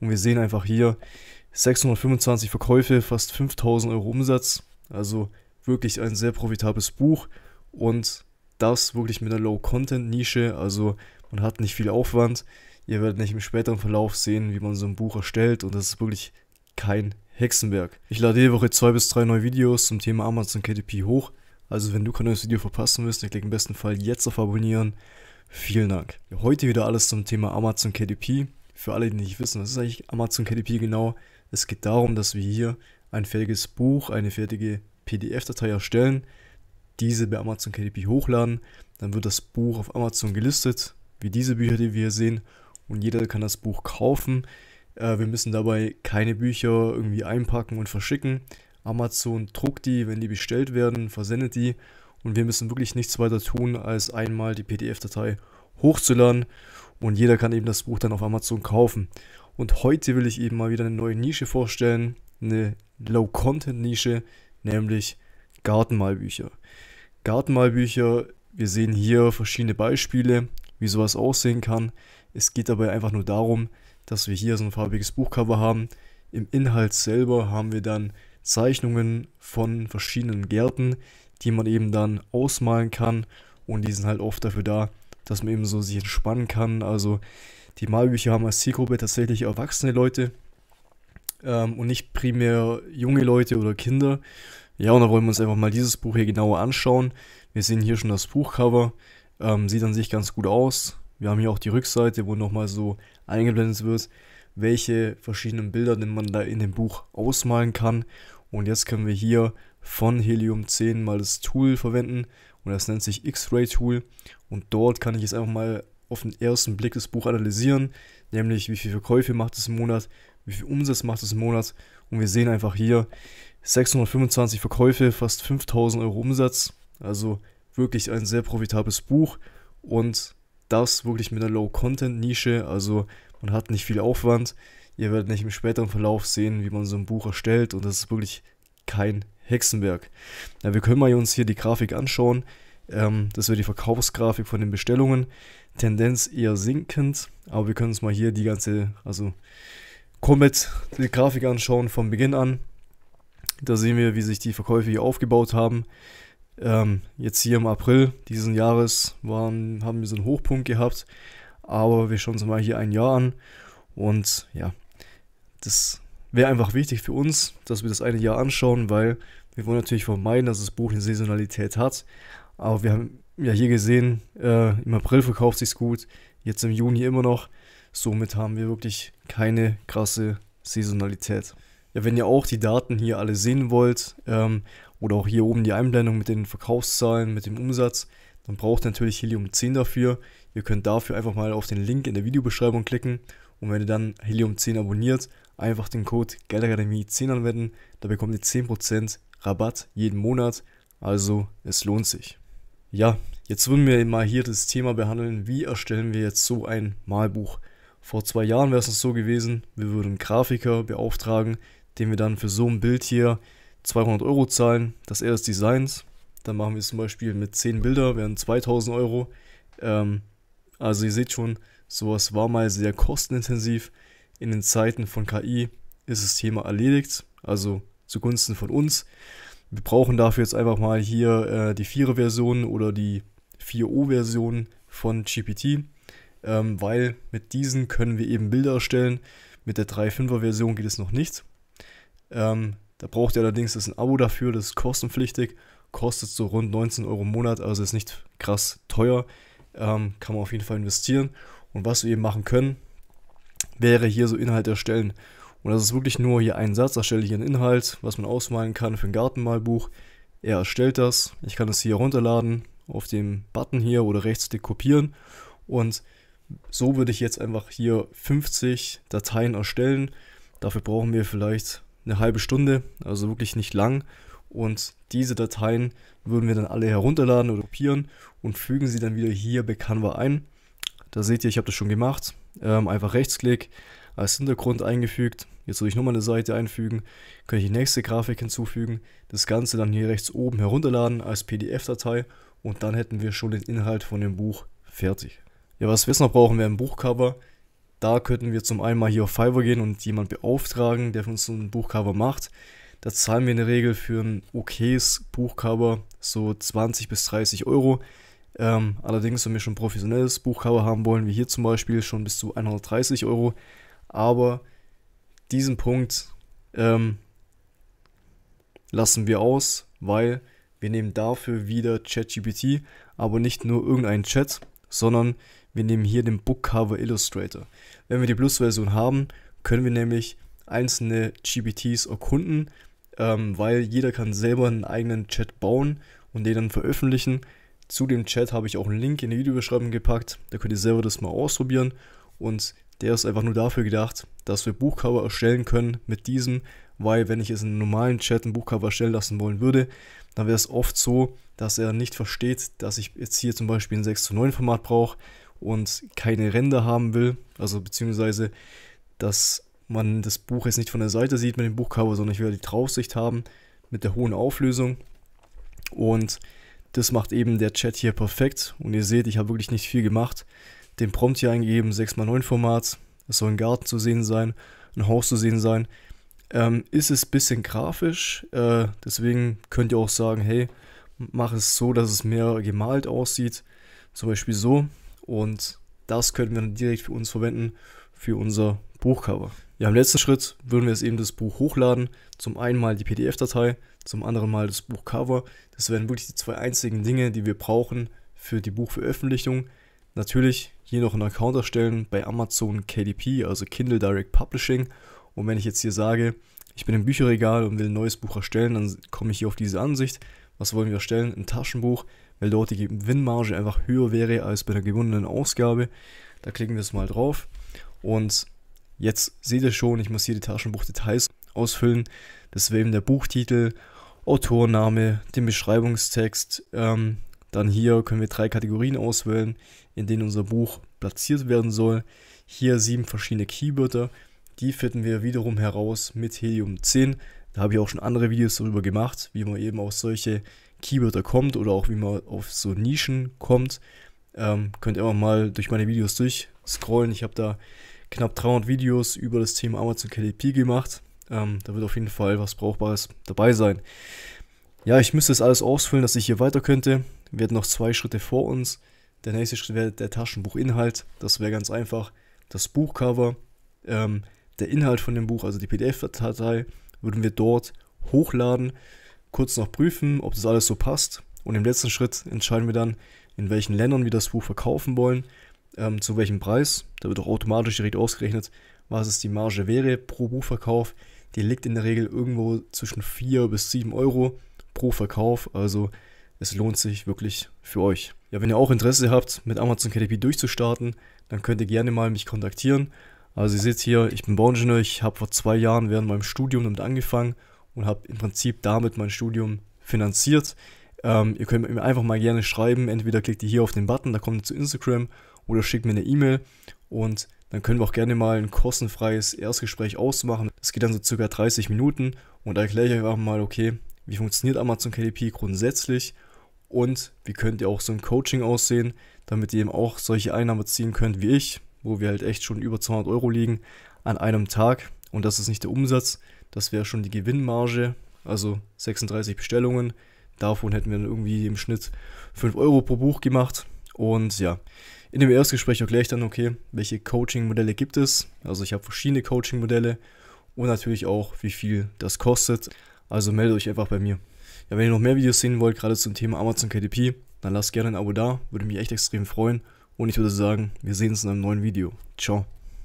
Und wir sehen einfach hier 625 Verkäufe, fast 5000 Euro Umsatz. Also wirklich ein sehr profitables Buch und das wirklich mit einer Low-Content-Nische. Also man hat nicht viel Aufwand. Ihr werdet nicht im späteren Verlauf sehen, wie man so ein Buch erstellt und das ist wirklich kein Hexenwerk. Ich lade jede Woche zwei bis drei neue Videos zum Thema Amazon KDP hoch. Also wenn du kein neues Video verpassen willst, dann klick im besten Fall jetzt auf Abonnieren. Vielen Dank. Heute wieder alles zum Thema Amazon KDP für alle, die nicht wissen, was ist eigentlich Amazon KDP genau? Es geht darum, dass wir hier ein fertiges Buch, eine fertige PDF-Datei erstellen, diese bei Amazon KDP hochladen, dann wird das Buch auf Amazon gelistet, wie diese Bücher, die wir hier sehen, und jeder kann das Buch kaufen. Äh, wir müssen dabei keine Bücher irgendwie einpacken und verschicken. Amazon druckt die, wenn die bestellt werden, versendet die und wir müssen wirklich nichts weiter tun, als einmal die PDF-Datei hochladen hochzuladen und jeder kann eben das Buch dann auf Amazon kaufen. Und heute will ich eben mal wieder eine neue Nische vorstellen, eine Low-Content-Nische, nämlich Gartenmalbücher. Gartenmalbücher, wir sehen hier verschiedene Beispiele, wie sowas aussehen kann. Es geht dabei einfach nur darum, dass wir hier so ein farbiges Buchcover haben. Im Inhalt selber haben wir dann Zeichnungen von verschiedenen Gärten, die man eben dann ausmalen kann und die sind halt oft dafür da, dass man eben so sich entspannen kann. Also die Malbücher haben als Zielgruppe tatsächlich erwachsene Leute ähm, und nicht primär junge Leute oder Kinder. Ja, und da wollen wir uns einfach mal dieses Buch hier genauer anschauen. Wir sehen hier schon das Buchcover, ähm, sieht an sich ganz gut aus. Wir haben hier auch die Rückseite, wo nochmal so eingeblendet wird, welche verschiedenen Bilder denn man da in dem Buch ausmalen kann. Und jetzt können wir hier von Helium 10 mal das Tool verwenden, und das nennt sich X-Ray Tool und dort kann ich jetzt einfach mal auf den ersten Blick das Buch analysieren, nämlich wie viele Verkäufe macht es im Monat, wie viel Umsatz macht es im Monat und wir sehen einfach hier 625 Verkäufe, fast 5000 Euro Umsatz, also wirklich ein sehr profitables Buch und das wirklich mit einer Low-Content-Nische, also man hat nicht viel Aufwand. Ihr werdet nicht im späteren Verlauf sehen, wie man so ein Buch erstellt und das ist wirklich kein Hexenwerk. Ja, wir können mal uns hier die Grafik anschauen. Ähm, das wäre die Verkaufsgrafik von den Bestellungen. Tendenz eher sinkend, aber wir können uns mal hier die ganze, also komplett die Grafik anschauen vom Beginn an. Da sehen wir, wie sich die Verkäufe hier aufgebaut haben. Ähm, jetzt hier im April diesen Jahres waren, haben wir so einen Hochpunkt gehabt, aber wir schauen uns mal hier ein Jahr an und ja, das wäre einfach wichtig für uns, dass wir das eine Jahr anschauen, weil wir wollen natürlich vermeiden, dass das Buch eine Saisonalität hat. Aber wir haben ja hier gesehen, äh, im April verkauft sich's gut, jetzt im Juni immer noch. Somit haben wir wirklich keine krasse Saisonalität. Ja, wenn ihr auch die Daten hier alle sehen wollt ähm, oder auch hier oben die Einblendung mit den Verkaufszahlen, mit dem Umsatz, dann braucht ihr natürlich Helium 10 dafür. Ihr könnt dafür einfach mal auf den Link in der Videobeschreibung klicken und wenn ihr dann Helium 10 abonniert, einfach den Code Geldakademie 10 anwenden, da bekommt ihr 10% Rabatt jeden Monat, also es lohnt sich. Ja, jetzt würden wir mal hier das Thema behandeln, wie erstellen wir jetzt so ein Malbuch. Vor zwei Jahren wäre es so gewesen, wir würden einen Grafiker beauftragen, den wir dann für so ein Bild hier 200 Euro zahlen, dass er das Designs. Dann machen wir es zum Beispiel mit 10 Bilder, wären 2000 Euro. Ähm, also ihr seht schon, sowas war mal sehr kostenintensiv. In den Zeiten von KI ist das Thema erledigt. Also zugunsten von uns. Wir brauchen dafür jetzt einfach mal hier äh, die 4 version oder die 4O-Version von GPT, ähm, weil mit diesen können wir eben Bilder erstellen. Mit der 3.5er-Version geht es noch nicht. Ähm, da braucht ihr allerdings das ein Abo dafür, das ist kostenpflichtig, kostet so rund 19 Euro im Monat, also ist nicht krass teuer, ähm, kann man auf jeden Fall investieren. Und was wir eben machen können, wäre hier so Inhalte erstellen. Und das ist wirklich nur hier ein Satz, erstelle hier einen Inhalt, was man ausmalen kann für ein Gartenmalbuch. Er erstellt das, ich kann es hier runterladen, auf dem Button hier oder Rechtsklick kopieren und so würde ich jetzt einfach hier 50 Dateien erstellen. Dafür brauchen wir vielleicht eine halbe Stunde, also wirklich nicht lang. Und diese Dateien würden wir dann alle herunterladen oder kopieren und fügen sie dann wieder hier bei Canva ein. Da seht ihr, ich habe das schon gemacht. Ähm, einfach Rechtsklick, als Hintergrund eingefügt. Jetzt würde ich nochmal eine Seite einfügen, könnte ich die nächste Grafik hinzufügen, das Ganze dann hier rechts oben herunterladen als PDF-Datei und dann hätten wir schon den Inhalt von dem Buch fertig. Ja, was wir jetzt noch brauchen, wäre ein Buchcover. Da könnten wir zum einen mal hier auf Fiverr gehen und jemanden beauftragen, der für uns so ein Buchcover macht. Da zahlen wir in der Regel für ein okayes Buchcover so 20 bis 30 Euro. Ähm, allerdings, wenn wir schon professionelles Buchcover haben wollen, wie hier zum Beispiel, schon bis zu 130 Euro. Aber diesen Punkt ähm, lassen wir aus, weil wir nehmen dafür wieder ChatGPT, aber nicht nur irgendeinen Chat, sondern wir nehmen hier den Bookcover Illustrator. Wenn wir die Plus-Version haben, können wir nämlich einzelne GPTs erkunden, ähm, weil jeder kann selber einen eigenen Chat bauen und den dann veröffentlichen. Zu dem Chat habe ich auch einen Link in die Videobeschreibung gepackt, da könnt ihr selber das mal ausprobieren und der ist einfach nur dafür gedacht, dass wir Buchcover erstellen können mit diesem, weil wenn ich es in einem normalen Chat ein Buchcover erstellen lassen wollen würde, dann wäre es oft so, dass er nicht versteht, dass ich jetzt hier zum Beispiel ein 6 zu 9 Format brauche und keine Ränder haben will, also beziehungsweise, dass man das Buch jetzt nicht von der Seite sieht mit dem Buchcover, sondern ich will die Draufsicht haben mit der hohen Auflösung und das macht eben der Chat hier perfekt und ihr seht, ich habe wirklich nicht viel gemacht den Prompt hier eingegeben, 6 x 9 format es soll ein Garten zu sehen sein, ein Haus zu sehen sein. Ähm, ist es ein bisschen grafisch, äh, deswegen könnt ihr auch sagen, hey, mach es so, dass es mehr gemalt aussieht, zum Beispiel so. Und das könnten wir dann direkt für uns verwenden, für unser Buchcover. Ja, im letzten Schritt würden wir jetzt eben das Buch hochladen. Zum einen mal die PDF-Datei, zum anderen mal das Buchcover. Das wären wirklich die zwei einzigen Dinge, die wir brauchen für die Buchveröffentlichung. Natürlich hier noch einen Account erstellen bei Amazon KDP, also Kindle Direct Publishing. Und wenn ich jetzt hier sage, ich bin im Bücherregal und will ein neues Buch erstellen, dann komme ich hier auf diese Ansicht. Was wollen wir erstellen? Ein Taschenbuch, weil dort die Gewinnmarge einfach höher wäre als bei der gewonnenen Ausgabe. Da klicken wir es mal drauf. Und jetzt seht ihr schon, ich muss hier die Taschenbuchdetails ausfüllen. Das wäre eben der Buchtitel, Autorname, den Beschreibungstext, ähm, dann hier können wir drei Kategorien auswählen, in denen unser Buch platziert werden soll. Hier sieben verschiedene Keywörter. Die finden wir wiederum heraus mit Helium 10. Da habe ich auch schon andere Videos darüber gemacht, wie man eben auf solche Keywörter kommt oder auch wie man auf so Nischen kommt. Ähm, könnt ihr auch mal durch meine Videos durchscrollen. Ich habe da knapp 300 Videos über das Thema Amazon KDP gemacht. Ähm, da wird auf jeden Fall was Brauchbares dabei sein. Ja, ich müsste das alles ausfüllen, dass ich hier weiter könnte. Wir hätten noch zwei Schritte vor uns. Der nächste Schritt wäre der Taschenbuchinhalt. Das wäre ganz einfach. Das Buchcover, ähm, der Inhalt von dem Buch, also die PDF-Datei, würden wir dort hochladen, kurz noch prüfen, ob das alles so passt. Und im letzten Schritt entscheiden wir dann, in welchen Ländern wir das Buch verkaufen wollen, ähm, zu welchem Preis. Da wird auch automatisch direkt ausgerechnet, was es die Marge wäre pro Buchverkauf. Die liegt in der Regel irgendwo zwischen 4 bis 7 Euro pro Verkauf. Also es lohnt sich wirklich für euch. Ja, wenn ihr auch Interesse habt, mit Amazon KDP durchzustarten, dann könnt ihr gerne mal mich kontaktieren. Also ihr seht hier, ich bin Bauingenieur, ich habe vor zwei Jahren während meinem Studium damit angefangen und habe im Prinzip damit mein Studium finanziert. Ähm, ihr könnt mir einfach mal gerne schreiben, entweder klickt ihr hier auf den Button, da kommt ihr zu Instagram oder schickt mir eine E-Mail und dann können wir auch gerne mal ein kostenfreies Erstgespräch ausmachen. Das geht dann so circa 30 Minuten und da erkläre ich euch einfach mal, okay, wie funktioniert Amazon KDP grundsätzlich und wie könnt ihr auch so ein Coaching aussehen, damit ihr eben auch solche Einnahmen ziehen könnt wie ich, wo wir halt echt schon über 200 Euro liegen an einem Tag. Und das ist nicht der Umsatz, das wäre schon die Gewinnmarge, also 36 Bestellungen. Davon hätten wir dann irgendwie im Schnitt 5 Euro pro Buch gemacht. Und ja, in dem Erstgespräch erkläre ich dann, okay, welche Coaching-Modelle gibt es. Also ich habe verschiedene Coaching-Modelle und natürlich auch, wie viel das kostet. Also meldet euch einfach bei mir. Ja, wenn ihr noch mehr Videos sehen wollt, gerade zum Thema Amazon KDP, dann lasst gerne ein Abo da, würde mich echt extrem freuen. Und ich würde sagen, wir sehen uns in einem neuen Video. Ciao.